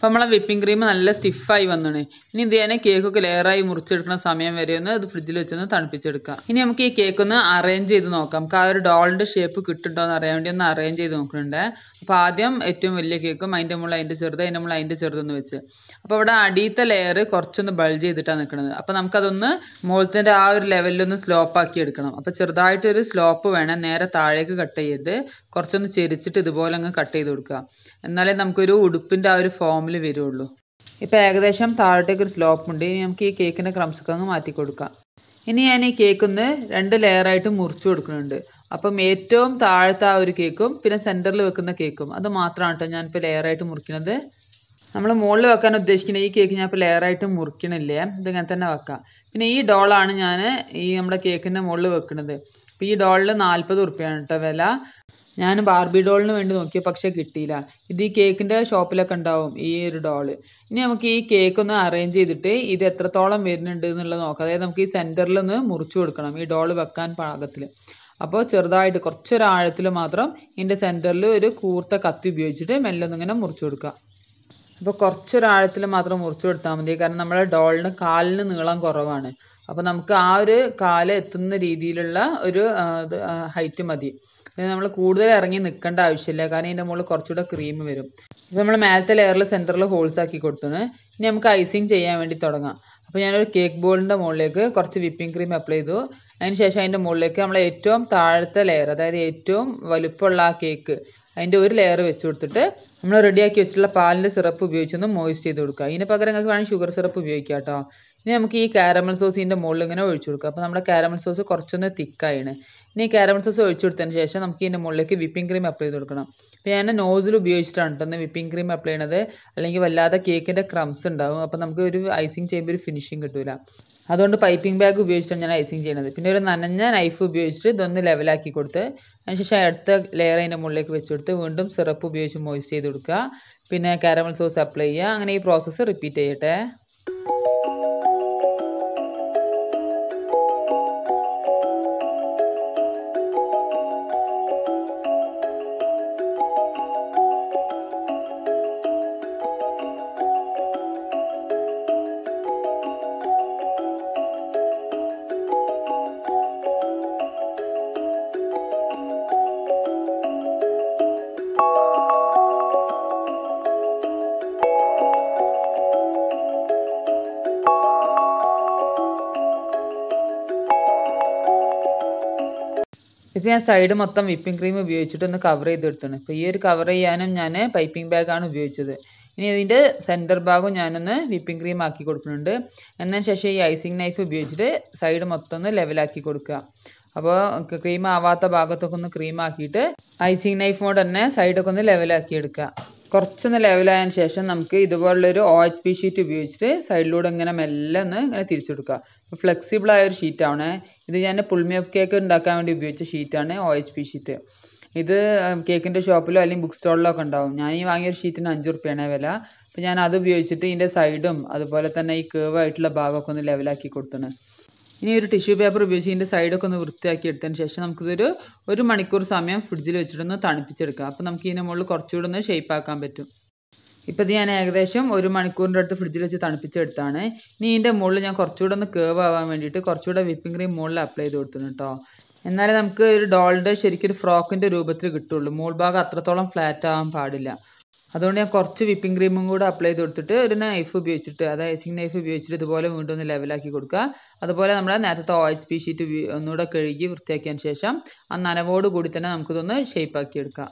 [SPEAKER 1] അപ്പം നമ്മളെ വിപ്പിംഗ് ക്രീം നല്ല സ്റ്റിഫായി വന്നാണ് ഇനി ഇത് തന്നെ കേക്കൊക്കെ ലെയറായി മുറിച്ചെടുക്കുന്ന സമയം വരെ ഒന്ന് അത് ഫ്രിഡ്ജിൽ വെച്ചൊന്ന് തണുപ്പിച്ചെടുക്കാം ഇനി നമുക്ക് ഈ കേക്ക് ഒന്ന് അറേഞ്ച് ചെയ്ത് നോക്കാം നമുക്ക് ആ ഒരു ഡോളിൻ്റെ ഷേപ്പ് കിട്ടുന്നുണ്ടോ എന്ന് അറിയാൻ വേണ്ടി ഒന്ന് അറേഞ്ച് ചെയ്ത് നോക്കുന്നുണ്ട് അപ്പോൾ ആദ്യം ഏറ്റവും വലിയ കേക്കും അതിൻ്റെ മുകളിൽ അതിൻ്റെ ചെറുത് അതിൻ്റെ മുകളിൽ അതിൻ്റെ ചെറുതെന്ന് വെച്ച് അപ്പോൾ ഇവിടെ അടിയത്തെ ലെയർ കുറച്ചൊന്ന് ബൾജ് ചെയ്തിട്ടാണ് നിൽക്കുന്നത് അപ്പോൾ നമുക്കതൊന്ന് മുകളിലത്തെ ആ ഒരു ലെവലിലൊന്ന് സ്ലോപ്പാക്കി എടുക്കണം അപ്പോൾ ചെറുതായിട്ടൊരു സ്ലോപ്പ് വേണം നേരെ താഴേക്ക് കട്ട് ചെയ്ത് കുറച്ചൊന്ന് ചെരിച്ചിട്ട് ഇതുപോലെ അങ്ങ് കട്ട് ചെയ്ത് കൊടുക്കുക എന്നാലേ നമുക്കൊരു ഉടുപ്പിൻ്റെ ആ ഒരു ഫോമിൽ ഫോമിൽ വരുള്ളൂ ഇപ്പോൾ ഏകദേശം താഴത്തേക്ക് ഒരു സ്ലോപ്പ് ഉണ്ട് ഇനി നമുക്ക് ഈ കേക്കിൻ്റെ ക്രംസൊക്കെ അങ്ങ് മാറ്റി കൊടുക്കാം ഇനി ഞാൻ ഈ കേക്ക് ഒന്ന് രണ്ട് ലെയറായിട്ട് മുറിച്ചു കൊടുക്കുന്നുണ്ട് അപ്പം ഏറ്റവും താഴത്തെ ആ ഒരു കേക്കും പിന്നെ സെൻറ്ററിൽ വെക്കുന്ന കേക്കും അത് മാത്രമാണ് കേട്ടോ ഞാനിപ്പോൾ ലെയറായിട്ട് മുറിക്കുന്നത് നമ്മൾ മുകളിൽ വെക്കാൻ ഉദ്ദേശിക്കുന്ന ഈ കേക്ക് ഞാൻ ഇപ്പോൾ ലെയറായിട്ട് മുറിക്കണില്ല ഇതിങ്ങനെ തന്നെ വെക്കാം പിന്നെ ഈ ഡോളാണ് ഞാൻ ഈ നമ്മുടെ കേക്കിൻ്റെ മുകളിൽ വെക്കുന്നത് അപ്പോൾ ഈ ഡോളിൽ നാൽപ്പത് ഉറുപ്പ്യാണ് കേട്ടോ വില ഞാൻ ബാർബി ഡോളിന് വേണ്ടി നോക്കി പക്ഷേ കിട്ടിയില്ല ഇത് ഈ കേക്കിൻ്റെ ഷോപ്പിലൊക്കെ ഉണ്ടാവും ഈ ഒരു ഡോള് ഇനി നമുക്ക് ഈ കേക്ക് ഒന്ന് അറേഞ്ച് ചെയ്തിട്ട് ഇത് എത്രത്തോളം വരുന്നുണ്ട് എന്നുള്ളത് നോക്കാം അതായത് നമുക്ക് ഈ ഒന്ന് മുറിച്ചു കൊടുക്കണം ഈ ഡോള് വെക്കാൻ പാകത്തിൽ അപ്പോൾ ചെറുതായിട്ട് കുറച്ചൊരാഴത്തിൽ മാത്രം ഇതിൻ്റെ സെൻറ്ററിൽ ഒരു കൂർത്ത കത്തി ഉപയോഗിച്ചിട്ട് മെല്ലെ ഒന്നിങ്ങനെ മുറിച്ചു കൊടുക്കുക അപ്പോൾ കുറച്ചൊരാഴത്തിൽ മാത്രം മുറിച്ചു കൊടുത്താൽ മതി കാരണം നമ്മളെ ഡോളിന് കാലിന് നീളം കുറവാണ് അപ്പോൾ നമുക്ക് ആ ഒരു കാല് എത്തുന്ന രീതിയിലുള്ള ഒരു ഹൈറ്റ് മതി പിന്നെ നമ്മൾ കൂടുതൽ ഇറങ്ങി നിൽക്കേണ്ട ആവശ്യമില്ല കാരണം ഇതിൻ്റെ മുകളിൽ കുറച്ചുകൂടെ ക്രീം വരും ഇത് നമ്മൾ മേലത്തെ ലെയറിൽ സെൻറ്ററിൽ ഹോൾസ് ആക്കി കൊടുത്തുനിന്ന് ഇനി നമുക്ക് ഐസിങ് ചെയ്യാൻ വേണ്ടി തുടങ്ങാം അപ്പോൾ ഞാനൊരു കേക്ക് ബോളിൻ്റെ മുകളിലേക്ക് കുറച്ച് വിപ്പിംഗ് ക്രീം അപ്ലൈ ചെയ്തു അതിന് ശേഷം അതിൻ്റെ മുകളിലേക്ക് നമ്മൾ ഏറ്റവും താഴത്തെ ലെയർ അതായത് ഏറ്റവും വലുപ്പമുള്ള ആ കേക്ക് അതിൻ്റെ ഒരു ലെയർ വെച്ച് കൊടുത്തിട്ട് നമ്മൾ റെഡിയാക്കി വെച്ചിട്ടുള്ള പാലിൻ്റെ സിറപ്പ് ഉപയോഗിച്ചൊന്ന് മോയിസ്റ്റ് ചെയ്ത് കൊടുക്കുക ഇതിന് പകരം നിങ്ങൾക്ക് വേണമെങ്കിൽ ഷുഗർ സിറപ്പ് ഉപയോഗിക്കാം കേട്ടോ ഇനി നമുക്ക് ഈ കാരമൽ സോസിൻ്റെ മുകളിൽ ഇങ്ങനെ ഒഴിച്ചു കൊടുക്കുക അപ്പോൾ നമ്മുടെ കാരമൽ സോസ് കുറച്ചൊന്ന് തിക്കായാണ് ഇനി കാരമൽ സോസ് ഒഴിച്ചു കൊടുത്തതിന് ശേഷം നമുക്ക് ഇതിൻ്റെ മുകളിലേക്ക് വിപ്പിംഗ് ക്രീം അപ്ലൈ ചെയ്ത് കൊടുക്കണം അപ്പോൾ ഞാൻ നോസിൽ ഉപയോഗിച്ചിട്ടാണ് കേട്ടോ വിപ്പിംഗ് ക്രീം അപ്ലൈ ചെയ്യണത് അല്ലെങ്കിൽ വല്ലാതെ കേക്കിൻ്റെ ക്രംസ് ഉണ്ടാവും അപ്പം നമുക്ക് ഒരു ഐസിങ് ചെയ്യുമ്പോൾ ഒരു ഫിനിഷിങ് കിട്ടില്ല അതുകൊണ്ട് പൈപ്പിംഗ് ബാഗ് ഉപയോഗിച്ചിട്ടാണ് ഞാൻ ഐസിങ് ചെയ്യുന്നത് പിന്നെ ഒരു നനഞ്ഞ നൈഫ് ഉപയോഗിച്ചിട്ട് ഇതൊന്ന് ലെവലാക്കി കൊടുത്ത് ശേഷം അടുത്ത ലെയർ അതിൻ്റെ മുകളിലേക്ക് വെച്ച് കൊടുത്ത് വീണ്ടും സിറപ്പ് ഉപയോഗിച്ച് മോയ്സ്റ്റ് ചെയ്ത് കൊടുക്കുക പിന്നെ കാരമൽ സോസ് അപ്ലൈ ചെയ്യുക അങ്ങനെ ഈ പ്രോസസ്സ് റിപ്പീറ്റ് ചെയ്യട്ടെ ഞാൻ സൈഡ് മൊത്തം വിപ്പിംഗ് ക്രീം ഉപയോഗിച്ചിട്ട് ഒന്ന് കവർ ചെയ്തെടുത്താണ് അപ്പോൾ ഈ ഒരു കവർ ചെയ്യാനും ഞാൻ പൈപ്പിംഗ് ബാഗാണ് ഉപയോഗിച്ചത് ഇനി ഇതിൻ്റെ സെൻറ്റർ ഭാഗം ഞാനൊന്ന് വിപ്പിംഗ് ക്രീം ആക്കി കൊടുക്കുന്നുണ്ട് എന്നതിന് ശേഷം ഈ ഐസിങ് നൈഫ് ഉപയോഗിച്ചിട്ട് സൈഡ് മൊത്തം ഒന്ന് ലെവലാക്കി കൊടുക്കുക അപ്പോൾ ക്രീം ആവാത്ത ഭാഗത്തൊക്കെ ഒന്ന് ക്രീം ആക്കിയിട്ട് ഐസിങ് നൈഫ് കൊണ്ട് തന്നെ സൈഡൊക്കെ ഒന്ന് ലെവലാക്കി എടുക്കുക കുറച്ചൊന്ന് ലെവലായതിന് ശേഷം നമുക്ക് ഇതുപോലുള്ളൊരു ഒ എച്ച് പി ഷീറ്റ് ഉപയോഗിച്ചിട്ട് സൈഡിലൂടെ ഇങ്ങനെ മെല്ലെ ഒന്ന് ഇങ്ങനെ തിരിച്ചു കൊടുക്കുക ഫ്ലെക്സിബിൾ ആയ ഒരു ഷീറ്റാണ് ഇത് ഞാൻ പുൾമിയപ്പ് കേക്ക് ഉണ്ടാക്കാൻ വേണ്ടി ഉപയോഗിച്ച ഷീറ്റാണ് ഒ എച്ച് പി ഷീറ്റ് ഇത് കേക്കിൻ്റെ ഷോപ്പിലോ അല്ലെങ്കിൽ ബുക്ക് സ്റ്റോളിലോ ഒക്കെ ഉണ്ടാവും ഞാൻ ഈ വാങ്ങിയൊരു ഷീറ്റിന് അഞ്ച് റുപ്യാണ് വില അപ്പോൾ ഞാൻ അത് ഉപയോഗിച്ചിട്ട് ഇതിൻ്റെ സൈഡും അതുപോലെ തന്നെ ഈ കേവ് ആയിട്ടുള്ള ഭാഗമൊക്കെ ഒന്ന് ലെവലാക്കി കൊടുത്തിട്ടുണ്ട് ഇനി ഒരു ടിഷ്യൂ പേപ്പർ ഉപയോഗിച്ച് ഇതിൻ്റെ സൈഡൊക്കെ ഒന്ന് വൃത്തിയാക്കി എടുത്തതിന് ശേഷം നമുക്കിതൊരു ഒരു മണിക്കൂർ സമയം ഫ്രിഡ്ജിൽ വെച്ചിട്ടൊന്ന് തണുപ്പിച്ചെടുക്കാം അപ്പോൾ നമുക്ക് ഇതിൻ്റെ മുകളിൽ കുറച്ചുകൂടെ ഒന്ന് ആക്കാൻ പറ്റും ഇപ്പം ഇത് ഞാൻ ഏകദേശം ഒരു മണിക്കൂറിൻ്റെ അടുത്ത് ഫ്രിഡ്ജിൽ വെച്ച് തണുപ്പിച്ചെടുത്താണ് ഇനി ഇതിൻ്റെ മുകളിൽ ഞാൻ കുറച്ചുകൂടെ ഒന്ന് കേവ് ആവാൻ വേണ്ടിയിട്ട് കുറച്ചുകൂടെ വിപ്പിംഗ് ക്രീം മുകളിൽ അപ്ലൈ ചെയ്ത് കൊടുത്തിട്ടുണ്ട് കേട്ടോ എന്നാലേ നമുക്ക് ഒരു ശരിക്കും ശരിക്കൊരു ഫ്രോക്കിൻ്റെ രൂപത്തിൽ കിട്ടുള്ളൂ മുകൾ ഭാഗം അത്രത്തോളം ഫ്ലാറ്റ് ആവാൻ പാടില്ല അതുകൊണ്ട് ഞാൻ കുറച്ച് വിപ്പിംഗ് ക്രീമും കൂടെ അപ്ലൈ ചെയ്ത് കൊടുത്തിട്ട് ഒരു നൈഫ് ഉപയോഗിച്ചിട്ട് അതായത് ഐസിങ് നൈഫ് ഉപയോഗിച്ചിട്ട് ഇതുപോലെ വീണ്ടും ഒന്ന് ലെവലാക്കി കൊടുക്കുക അതുപോലെ നമ്മൾ നേരത്തെ ഓ എച്ച് പി ഷീറ്റ് ഒന്നുകൂടെ കഴുകി വൃത്തിയാക്കിയതിന് ശേഷം ആ നനവോട് കൂടി തന്നെ നമുക്കിതൊന്ന് ഷേപ്പാക്കി എടുക്കാം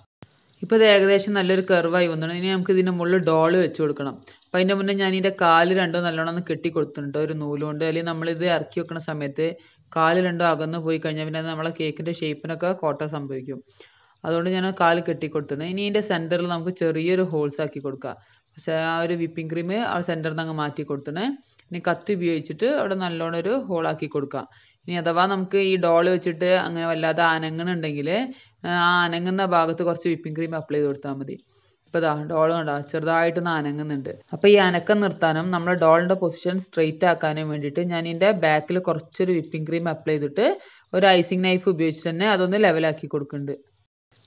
[SPEAKER 1] ഇപ്പോൾ ഇത് ഏകദേശം നല്ലൊരു കർവായി വന്നു ഇനി നമുക്ക് ഇതിൻ്റെ മുകളിൽ ഡോൾ വെച്ച് കൊടുക്കണം അപ്പം അതിൻ്റെ മുന്നേ ഞാൻ ഇതിൻ്റെ കാല് രണ്ടോ നല്ലോണം ഒന്ന് കെട്ടി കൊടുത്തിട്ടുണ്ട് ഒരു നൂലുകൊണ്ട് അല്ലെങ്കിൽ നമ്മളിത് ഇറക്കി വെക്കുന്ന സമയത്ത് കാല് രണ്ടോ അകന്ന് പോയി കഴിഞ്ഞാൽ പിന്നെ നമ്മളെ കേക്കിൻ്റെ ഷേപ്പിനൊക്കെ കോട്ട സംഭവിക്കും അതുകൊണ്ട് ഞാൻ കാല് കെട്ടി കൊടുത്തിട്ടുണ്ട് ഇനി ഇതിൻ്റെ സെൻറ്ററിൽ നമുക്ക് ചെറിയൊരു ഹോൾസ് ആക്കി കൊടുക്കാം പക്ഷേ ആ ഒരു വിപ്പിംഗ് ക്രീം ആ സെൻറ്ററിൽ നിന്ന് അങ്ങ് മാറ്റി കൊടുത്തണേ ഇനി കത്തി ഉപയോഗിച്ചിട്ട് അവിടെ നല്ലോണം ഒരു ഹോളാക്കി കൊടുക്കുക ഇനി അഥവാ നമുക്ക് ഈ ഡോൾ വെച്ചിട്ട് അങ്ങനെ വല്ലാതെ അനങ്ങണുണ്ടെങ്കിൽ ആ അനങ്ങുന്ന ഭാഗത്ത് കുറച്ച് വിപ്പിംഗ് ക്രീം അപ്ലൈ ചെയ്ത് കൊടുത്താൽ മതി ഇപ്പോൾ ഇതാ ഡോൾ കണ്ടോ ഒന്ന് അനങ്ങുന്നുണ്ട് അപ്പോൾ ഈ അനക്കം നിർത്താനും നമ്മൾ ഡോളിൻ്റെ പൊസിഷൻ സ്ട്രെയിറ്റ് ആക്കാനും വേണ്ടിയിട്ട് ഞാൻ ഇതിൻ്റെ ബാക്കിൽ കുറച്ചൊരു വിപ്പിംഗ് ക്രീം അപ്ലൈ ചെയ്തിട്ട് ഒരു ഐസിങ് നൈഫ് ഉപയോഗിച്ച് തന്നെ അതൊന്ന് ലെവലാക്കി കൊടുക്കുന്നുണ്ട്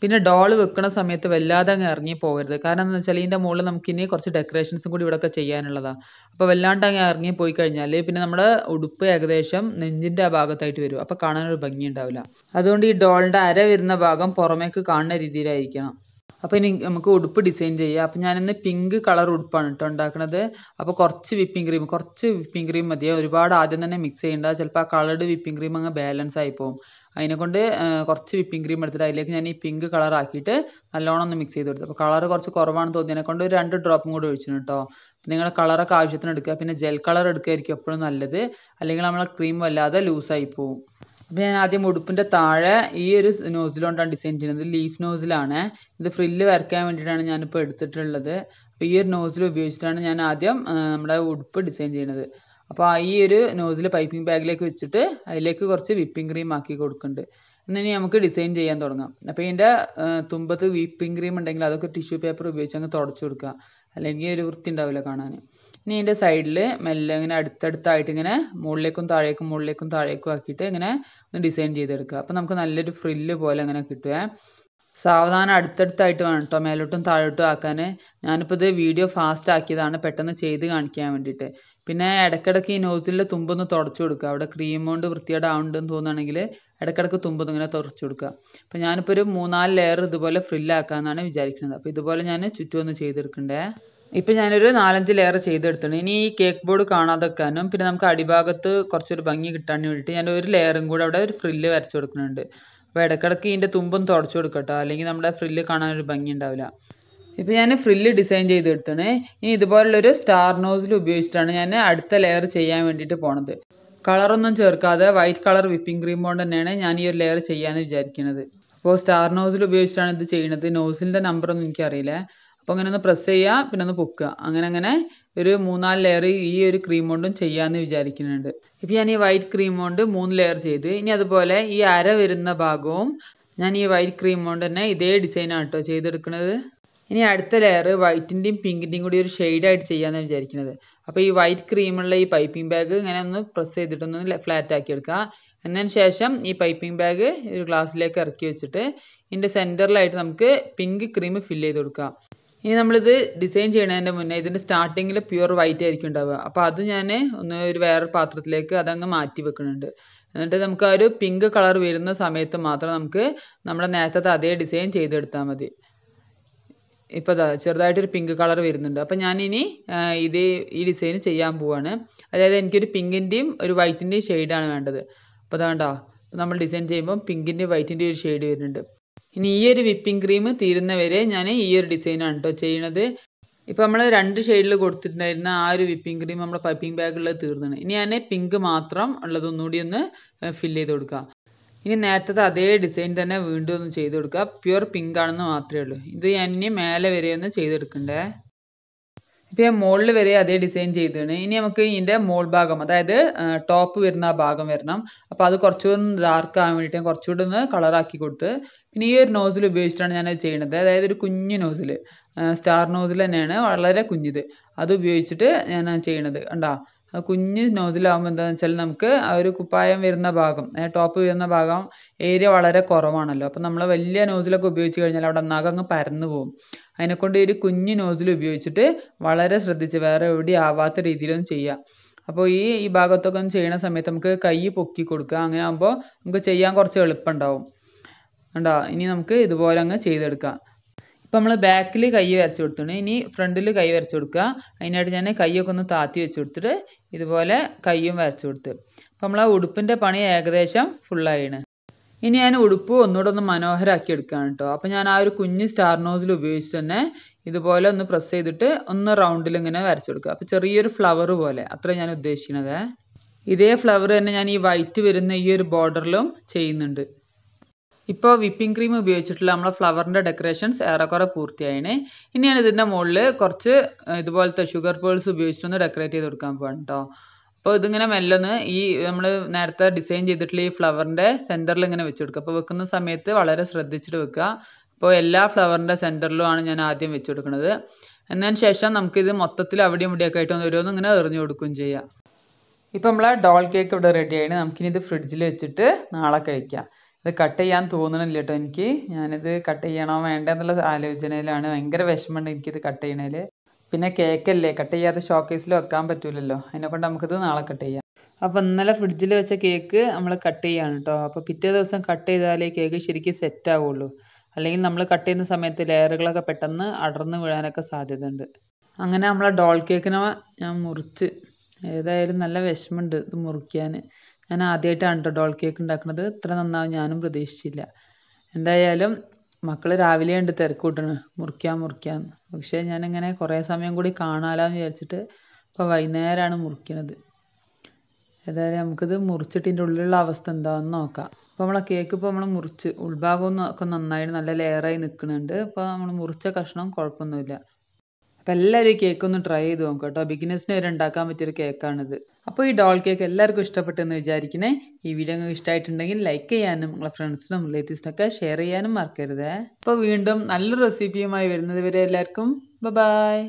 [SPEAKER 1] പിന്നെ ഡോൾ വെക്കുന്ന സമയത്ത് വല്ലാതെ അങ്ങ് ഇറങ്ങി പോകരുത് കാരണം എന്താ വെച്ചാൽ ഇതിൻ്റെ മുകളിൽ നമുക്ക് ഇനി കുറച്ച് ഡെക്കറേഷൻസും കൂടി ഇവിടെയൊക്കെ ചെയ്യാനുള്ളതാണ് അപ്പോൾ വല്ലാണ്ട് അങ്ങ് ഇറങ്ങി പോയി കഴിഞ്ഞാൽ പിന്നെ നമ്മുടെ ഉടുപ്പ് ഏകദേശം നെഞ്ചിൻ്റെ ആ ഭാഗത്തായിട്ട് വരും അപ്പോൾ കാണാനൊരു ഭംഗി ഉണ്ടാവില്ല അതുകൊണ്ട് ഈ ഡോളിൻ്റെ അര വരുന്ന ഭാഗം പുറമേക്ക് കാണുന്ന രീതിയിലായിരിക്കണം അപ്പോൾ ഇനി നമുക്ക് ഉടുപ്പ് ഡിസൈൻ ചെയ്യാം അപ്പോൾ ഞാനിന്ന് പിങ്ക് കളർ ഉടുപ്പാണ് കേട്ടോ ഉണ്ടാക്കുന്നത് അപ്പോൾ കുറച്ച് വിപ്പിംഗ് ക്രീം കുറച്ച് വിപ്പിംഗ് ക്രീം മതിയെ ഒരുപാട് ആദ്യം തന്നെ മിക്സ് ചെയ്യേണ്ട ചിലപ്പോൾ ആ കളർഡ് വിപ്പിംഗ് ക്രീം അങ്ങ് ബാലൻസ് ആയി പോകും അതിനെക്കൊണ്ട് കുറച്ച് വിപ്പിംഗ് ക്രീം എടുത്തിട്ട് അതിലേക്ക് ഞാൻ ഈ പിങ്ക് കളർ ആക്കിയിട്ട് നല്ലോണം ഒന്ന് മിക്സ് ചെയ്ത് കൊടുത്തു അപ്പോൾ കളർ കുറച്ച് കുറവാണെന്ന് തോന്നിയതിനെ കൊണ്ട് ഒരു രണ്ട് ഡ്രോപ്പും കൂടി ഒഴിച്ചു കേട്ടോ നിങ്ങളുടെ കളറൊക്കെ ആവശ്യത്തിന് എടുക്കുക പിന്നെ ജെൽ കളർ എടുക്കുകയായിരിക്കും എപ്പോഴും നല്ലത് അല്ലെങ്കിൽ നമ്മളെ ക്രീം വല്ലാതെ ലൂസായി പോവും അപ്പം ഞാൻ ആദ്യം ഉടുപ്പിൻ്റെ താഴെ ഈ ഒരു നോസിലുകൊണ്ടാണ് ഡിസൈൻ ചെയ്യുന്നത് ലീഫ് നോസിലാണ് ഇത് ഫ്രില്ല് വരയ്ക്കാൻ വേണ്ടിയിട്ടാണ് ഞാനിപ്പോൾ എടുത്തിട്ടുള്ളത് അപ്പോൾ ഈ ഒരു നോസിൽ ഉപയോഗിച്ചിട്ടാണ് ഞാൻ ആദ്യം നമ്മുടെ ഉടുപ്പ് ഡിസൈൻ ചെയ്യുന്നത് അപ്പോൾ ഈ ഒരു നോസിൽ പൈപ്പിംഗ് ബാഗിലേക്ക് വെച്ചിട്ട് അതിലേക്ക് കുറച്ച് വിപ്പിംഗ് ക്രീം ആക്കി കൊടുക്കുന്നുണ്ട് ഇനി നമുക്ക് ഡിസൈൻ ചെയ്യാൻ തുടങ്ങാം അപ്പോൾ ഇതിൻ്റെ തുമ്പത്ത് വിപ്പിംഗ് ക്രീം ഉണ്ടെങ്കിൽ അതൊക്കെ ടിഷ്യൂ പേപ്പർ ഉപയോഗിച്ച് അങ്ങ് തുടച്ചു കൊടുക്കുക അല്ലെങ്കിൽ ഒരു വൃത്തി ഉണ്ടാവില്ല കാണാൻ ഇനി ഇതിൻ്റെ സൈഡിൽ മെല്ലെ ഇങ്ങനെ അടുത്തടുത്തായിട്ട് ഇങ്ങനെ മുകളിലേക്കും താഴേക്കും മുകളിലേക്കും താഴേക്കും ആക്കിയിട്ട് ഇങ്ങനെ ഒന്ന് ഡിസൈൻ ചെയ്തെടുക്കുക അപ്പോൾ നമുക്ക് നല്ലൊരു ഫ്രില്ല് പോലെ ഇങ്ങനെ കിട്ടുക സാവധാനം അടുത്തടുത്തായിട്ട് വേണം കേട്ടോ മേലോട്ടും താഴോട്ടും ആക്കാൻ ഞാനിപ്പോൾ ഇത് വീഡിയോ ഫാസ്റ്റ് ആക്കിയതാണ് പെട്ടെന്ന് ചെയ്ത് കാണിക്കാൻ വേണ്ടിയിട്ട് പിന്നെ ഇടയ്ക്കിടയ്ക്ക് ഈ നോസിലിൻ്റെ തുമ്പൊന്ന് തുടച്ചു കൊടുക്കുക അവിടെ ക്രീം കൊണ്ട് ആവുന്നുണ്ട് എന്ന് തോന്നുകയാണെങ്കിൽ ഇടയ്ക്കിടയ്ക്ക് തുമ്പൊന്ന് ഇങ്ങനെ തുറച്ചു കൊടുക്കുക അപ്പോൾ ഞാനിപ്പോൾ ഒരു മൂന്നാല് ലെയർ ഇതുപോലെ ഫ്രില്ലാക്കാമെന്നാണ് വിചാരിക്കുന്നത് അപ്പോൾ ഇതുപോലെ ഞാൻ ചുറ്റുമൊന്ന് ചെയ്തെടുക്കണ്ടേ ഇപ്പം ഞാനൊരു നാലഞ്ച് ലെയർ ചെയ്തെടുത്തിട്ടുണ്ട് ഇനി ഈ കേക്ക് ബോർഡ് കാണാതെ വെക്കാനും പിന്നെ നമുക്ക് അടിഭാഗത്ത് കുറച്ചൊരു ഭംഗി കിട്ടാനും വേണ്ടിട്ട് ഞാൻ ഒരു ലെയറും കൂടെ അവിടെ ഒരു ഫ്രില്ല് വരച്ച് കൊടുക്കുന്നുണ്ട് അപ്പോൾ ഇടയ്ക്കിടയ്ക്ക് ഇതിൻ്റെ തുമ്പും തുടച്ചു കൊടുക്കട്ടോ അല്ലെങ്കിൽ നമ്മുടെ ഫ്രില്ല് കാണാൻ ഒരു ഭംഗി ഉണ്ടാവില്ല ഇപ്പോൾ ഞാൻ ഫ്രില്ല് ഡിസൈൻ ചെയ്തെടുത്താണ് ഇനി ഇതുപോലുള്ളൊരു സ്റ്റാർ നോസിൽ ഉപയോഗിച്ചിട്ടാണ് ഞാൻ അടുത്ത ലെയർ ചെയ്യാൻ വേണ്ടിയിട്ട് പോണത് കളറൊന്നും ചേർക്കാതെ വൈറ്റ് കളർ വിപ്പിംഗ് ക്രീം കൊണ്ട് തന്നെയാണ് ഞാൻ ഈ ഒരു ലെയർ ചെയ്യാമെന്ന് വിചാരിക്കുന്നത് അപ്പോൾ സ്റ്റാർ നോസിൽ ഉപയോഗിച്ചിട്ടാണ് ഇത് ചെയ്യുന്നത് നോസിലിൻ്റെ നമ്പറൊന്നും എനിക്കറിയില്ല അപ്പോൾ അങ്ങനെ ഒന്ന് പ്രസ് ചെയ്യുക പിന്നെ ഒന്ന് പൊക്കുക അങ്ങനെ അങ്ങനെ ഒരു മൂന്നാല് ലെയർ ഈ ഒരു ക്രീം കൊണ്ടും ചെയ്യാമെന്ന് വിചാരിക്കുന്നുണ്ട് ഇപ്പം ഞാൻ ഈ വൈറ്റ് ക്രീം കൊണ്ട് മൂന്ന് ലെയർ ചെയ്ത് ഇനി അതുപോലെ ഈ അര വരുന്ന ഭാഗവും ഞാൻ ഈ വൈറ്റ് ക്രീം കൊണ്ട് തന്നെ ഇതേ ഡിസൈനാണ് കേട്ടോ ചെയ്തെടുക്കുന്നത് ഇനി അടുത്ത ലെയർ വൈറ്റിൻ്റെയും പിങ്കിൻ്റെയും കൂടി ഒരു ഷെയ്ഡായിട്ട് ചെയ്യാമെന്നാണ് വിചാരിക്കുന്നത് അപ്പോൾ ഈ വൈറ്റ് ക്രീമുള്ള ഈ പൈപ്പിംഗ് ബാഗ് ഇങ്ങനെ ഒന്ന് പ്രസ് ചെയ്തിട്ടൊന്ന് ഫ്ലാറ്റ് ആക്കി എടുക്കുക എന്നതിന് ശേഷം ഈ പൈപ്പിംഗ് ബാഗ് ഒരു ഗ്ലാസ്സിലേക്ക് ഇറക്കി വെച്ചിട്ട് ഇതിൻ്റെ സെൻറ്ററിലായിട്ട് നമുക്ക് പിങ്ക് ക്രീം ഫില്ല് ചെയ്ത് കൊടുക്കുക ഇനി നമ്മളിത് ഡിസൈൻ ചെയ്യണതിൻ്റെ മുന്നേ ഇതിൻ്റെ സ്റ്റാർട്ടിങ്ങിൽ പ്യുവർ വൈറ്റ് ആയിരിക്കും ഉണ്ടാവുക അപ്പോൾ അത് ഞാൻ ഒന്ന് ഒരു വേറെ പാത്രത്തിലേക്ക് അതങ്ങ് മാറ്റി വെക്കുന്നുണ്ട് എന്നിട്ട് നമുക്ക് ആ ഒരു പിങ്ക് കളർ വരുന്ന സമയത്ത് മാത്രം നമുക്ക് നമ്മുടെ നേരത്തെ അതേ ഡിസൈൻ ചെയ്തെടുത്താൽ മതി ഇപ്പോൾ അതാ ചെറുതായിട്ടൊരു പിങ്ക് കളർ വരുന്നുണ്ട് അപ്പോൾ ഞാനിനി ഇത് ഈ ഡിസൈൻ ചെയ്യാൻ പോവാണ് അതായത് എനിക്കൊരു പിങ്കിൻ്റെയും ഒരു വൈറ്റിൻ്റെയും ഷെയ്ഡാണ് വേണ്ടത് അപ്പോൾ അതാണ്ടോ നമ്മൾ ഡിസൈൻ ചെയ്യുമ്പോൾ പിങ്കിൻ്റെയും വൈറ്റിൻ്റെയും ഒരു ഷെയ്ഡ് വരുന്നുണ്ട് ഇനി ഈ ഒരു വിപ്പിംഗ് ക്രീം തീരുന്ന വരെ ഞാൻ ഈ ഒരു ഡിസൈനാണ് കേട്ടോ ചെയ്യണത് ഇപ്പം നമ്മൾ രണ്ട് ഷെയ്ഡിൽ കൊടുത്തിട്ടുണ്ടായിരുന്ന ആ ഒരു വിപ്പിംഗ് ക്രീം നമ്മുടെ പൈപ്പിംഗ് ബാഗിൽ തീർന്നാണ് ഇനി ഞാൻ പിങ്ക് മാത്രം ഉള്ളത് ഒന്നുകൂടി ഒന്ന് ഫില്ല് ചെയ്ത് കൊടുക്കുക ഇനി നേരത്തെ അതേ ഡിസൈൻ തന്നെ വീണ്ടും ഒന്ന് ചെയ്ത് കൊടുക്കുക പ്യുവർ പിങ്ക് ആണെന്ന് മാത്രമേ ഉള്ളൂ ഇത് ഞാൻ ഇനി മേലെ വരെ ഒന്ന് ചെയ്തെടുക്കണ്ടേ ഇപ്പം ഞാൻ മുകളിൽ വരെ അതേ ഡിസൈൻ ചെയ്തതാണ് ഇനി നമുക്ക് ഇതിൻ്റെ മോൾ ഭാഗം അതായത് ടോപ്പ് വരുന്ന ആ ഭാഗം വരണം അപ്പോൾ അത് കുറച്ചുകൂടി ഡാർക്ക് ആകാൻ വേണ്ടിയിട്ട് ഞാൻ കുറച്ചുകൂടി ഒന്ന് കളറാക്കി കൊടുത്ത് പിന്നെ ഈ ഒരു നോസിൽ ഉപയോഗിച്ചിട്ടാണ് ഞാനത് ചെയ്യണത് അതായത് ഒരു കുഞ്ഞു നോസിൽ സ്റ്റാർ നോസിൽ തന്നെയാണ് വളരെ കുഞ്ഞിത് അത് ഉപയോഗിച്ചിട്ട് ഞാൻ ചെയ്യണത് കണ്ടോ കുഞ്ഞ് നോസിലാകുമ്പോൾ എന്താണെന്ന് വെച്ചാൽ നമുക്ക് ആ ഒരു കുപ്പായം വരുന്ന ഭാഗം ടോപ്പ് വരുന്ന ഭാഗം ഏരിയ വളരെ കുറവാണല്ലോ അപ്പം നമ്മൾ വലിയ നോസിലൊക്കെ ഉപയോഗിച്ച് കഴിഞ്ഞാൽ അവിടെ നഖം അങ്ങ് പരന്നു പോകും അതിനെക്കൊണ്ട് ഈ ഒരു കുഞ്ഞ് നോസിൽ ഉപയോഗിച്ചിട്ട് വളരെ ശ്രദ്ധിച്ച് വേറെ എവിടെ ആവാത്ത രീതിയിലൊന്നും ചെയ്യുക അപ്പോൾ ഈ ഈ ഭാഗത്തൊക്കെ ഒന്ന് ചെയ്യണ സമയത്ത് നമുക്ക് കൈ പൊക്കി കൊടുക്കുക അങ്ങനെ ആകുമ്പോൾ നമുക്ക് ചെയ്യാൻ കുറച്ച് എളുപ്പമുണ്ടാവും കണ്ടോ ഇനി നമുക്ക് ഇതുപോലെ അങ്ങ് ചെയ്തെടുക്കാം ഇപ്പം നമ്മൾ ബാക്കിൽ കൈ വരച്ച് കൊടുത്തിട്ടുണ്ട് ഇനി ഫ്രണ്ടിൽ കൈ വരച്ച് കൊടുക്കുക അതിനായിട്ട് ഞാൻ കൈയൊക്കെ ഒന്ന് താത്തി വെച്ച് കൊടുത്തിട്ട് ഇതുപോലെ കൈയും വരച്ച് കൊടുത്ത് അപ്പം നമ്മൾ ആ ഉടുപ്പിൻ്റെ പണി ഏകദേശം ഫുള്ളായിണ് ഇനി ഞാൻ ഉടുപ്പ് ഒന്നുകൂടെ ഒന്ന് മനോഹരമാക്കി എടുക്കുകയാണ് കേട്ടോ അപ്പം ഞാൻ ആ ഒരു കുഞ്ഞ് സ്റ്റാർ നോസിൽ ഉപയോഗിച്ച് തന്നെ ഇതുപോലെ ഒന്ന് പ്രസ് ചെയ്തിട്ട് ഒന്ന് റൗണ്ടിൽ ഇങ്ങനെ വരച്ച് കൊടുക്കുക അപ്പം ചെറിയൊരു ഫ്ലവർ പോലെ അത്ര ഞാൻ ഉദ്ദേശിക്കുന്നത് ഇതേ ഫ്ലവർ തന്നെ ഞാൻ ഈ വൈറ്റ് വരുന്ന ഈ ഒരു ബോർഡറിലും ചെയ്യുന്നുണ്ട് ഇപ്പോൾ വിപ്പിംഗ് ക്രീം ഉപയോഗിച്ചിട്ടുള്ള നമ്മളെ ഫ്ലവറിൻ്റെ ഡെക്കറേഷൻസ് ഏറെക്കുറെ പൂർത്തിയായിന് ഇനി ഞാൻ ഇതിൻ്റെ മുകളിൽ കുറച്ച് ഇതുപോലത്തെ ഷുഗർ പേൾസ് ഉപയോഗിച്ചിട്ടൊന്ന് ഡെക്കറേറ്റ് ചെയ്ത് കൊടുക്കാൻ പോകണം കേട്ടോ അപ്പോൾ ഇതിങ്ങനെ മെല്ലൊന്ന് ഈ നമ്മൾ നേരത്തെ ഡിസൈൻ ചെയ്തിട്ടുള്ള ഈ ഫ്ലവറിൻ്റെ സെൻറ്ററിൽ ഇങ്ങനെ വെച്ച് കൊടുക്കുക അപ്പോൾ വെക്കുന്ന സമയത്ത് വളരെ ശ്രദ്ധിച്ചിട്ട് വെക്കുക അപ്പോൾ എല്ലാ ഫ്ലവറിൻ്റെ സെൻറ്ററിലുമാണ് ഞാൻ ആദ്യം വെച്ച് കൊടുക്കുന്നത് എന്നതിന് ശേഷം നമുക്കിത് മൊത്തത്തിൽ അവിടെയും ഇവിടെയൊക്കെ ആയിട്ട് ഓരോന്ന് ഇങ്ങനെ എറിഞ്ഞു കൊടുക്കുകയും ചെയ്യാം ഇപ്പം നമ്മളെ ഡോൾ കേക്ക് ഇവിടെ റെഡി ആയിട്ട് നമുക്കിനി ഇത് ഫ്രിഡ്ജിൽ വെച്ചിട്ട് നാളെ കഴിക്കാം ഇത് കട്ട് ചെയ്യാൻ തോന്നണില്ല കേട്ടോ എനിക്ക് ഞാനിത് കട്ട് ചെയ്യണോ വേണ്ട എന്നുള്ള ആലോചനയിലാണ് ഭയങ്കര വിഷമമുണ്ട് എനിക്കിത് കട്ട് ചെയ്യണേല് പിന്നെ കേക്കല്ലേ കട്ട് ചെയ്യാതെ ഷോക്കേസിൽ വെക്കാൻ പറ്റൂലല്ലോ കൊണ്ട് നമുക്കിത് നാളെ കട്ട് ചെയ്യാം അപ്പോൾ ഇന്നലെ ഫ്രിഡ്ജിൽ വെച്ച കേക്ക് നമ്മൾ കട്ട് ചെയ്യാണ് കേട്ടോ അപ്പോൾ പിറ്റേ ദിവസം കട്ട് ചെയ്താലേ കേക്ക് ശരിക്കും സെറ്റ് ആവുള്ളൂ അല്ലെങ്കിൽ നമ്മൾ കട്ട് ചെയ്യുന്ന സമയത്ത് ലെയറുകളൊക്കെ പെട്ടെന്ന് അടർന്ന് വീഴാനൊക്കെ സാധ്യതയുണ്ട് അങ്ങനെ നമ്മളെ ഡോൾ കേക്കിനെ ഞാൻ മുറിച്ച് ഏതായാലും നല്ല വിഷമമുണ്ട് ഇത് മുറിക്കാൻ ഞാൻ ആദ്യമായിട്ടാണ് അണ്ടർ ഡോൾ കേക്ക് ഉണ്ടാക്കുന്നത് ഇത്ര നന്നാവും ഞാനും പ്രതീക്ഷിച്ചില്ല എന്തായാലും മക്കൾ രാവിലെ ഉണ്ട് തിരക്ക് കൂട്ടണ് മുറിക്കാൻ മുറിക്കാന്ന് പക്ഷേ ഞാനിങ്ങനെ കുറേ സമയം കൂടി കാണാലാന്ന് വിചാരിച്ചിട്ട് ഇപ്പോൾ വൈകുന്നേരമാണ് മുറിക്കണത് ഏതായാലും നമുക്കിത് മുറിച്ചിട്ട് ഇതിൻ്റെ ഉള്ളിലുള്ള അവസ്ഥ എന്താണെന്ന് നോക്കാം അപ്പോൾ നമ്മളെ കേക്ക് ഇപ്പോൾ നമ്മൾ മുറിച്ച് ഉൾഭാഗം ഒക്കെ നന്നായി നല്ല ലെയറായി നിൽക്കുന്നുണ്ട് അപ്പോൾ നമ്മൾ മുറിച്ച കഷ്ണം കുഴപ്പമൊന്നുമില്ല അപ്പോൾ എല്ലാവരും ഈ കേക്ക് ഒന്ന് ട്രൈ ചെയ്ത് നോക്കാം കേട്ടോ ബിഗിനേഴ്സിന് വരെ ഉണ്ടാക്കാൻ പറ്റിയൊരു കേക്കാണിത് അപ്പോൾ ഈ ഡോൾ കേക്ക് എല്ലാവർക്കും ഇഷ്ടപ്പെട്ടെന്ന് വിചാരിക്കണേ ഈ വീഡിയോ നിങ്ങൾക്ക് ഇഷ്ടമായിട്ടുണ്ടെങ്കിൽ ലൈക്ക് ചെയ്യാനും നിങ്ങളെ ഫ്രണ്ട്സിനും റിലേറ്റീവ്സിനൊക്കെ ഷെയർ ചെയ്യാനും മറക്കരുത് അപ്പോൾ വീണ്ടും നല്ലൊരു റെസിപ്പിയുമായി വരുന്നത് വരെ എല്ലാവർക്കും ബ ബായ്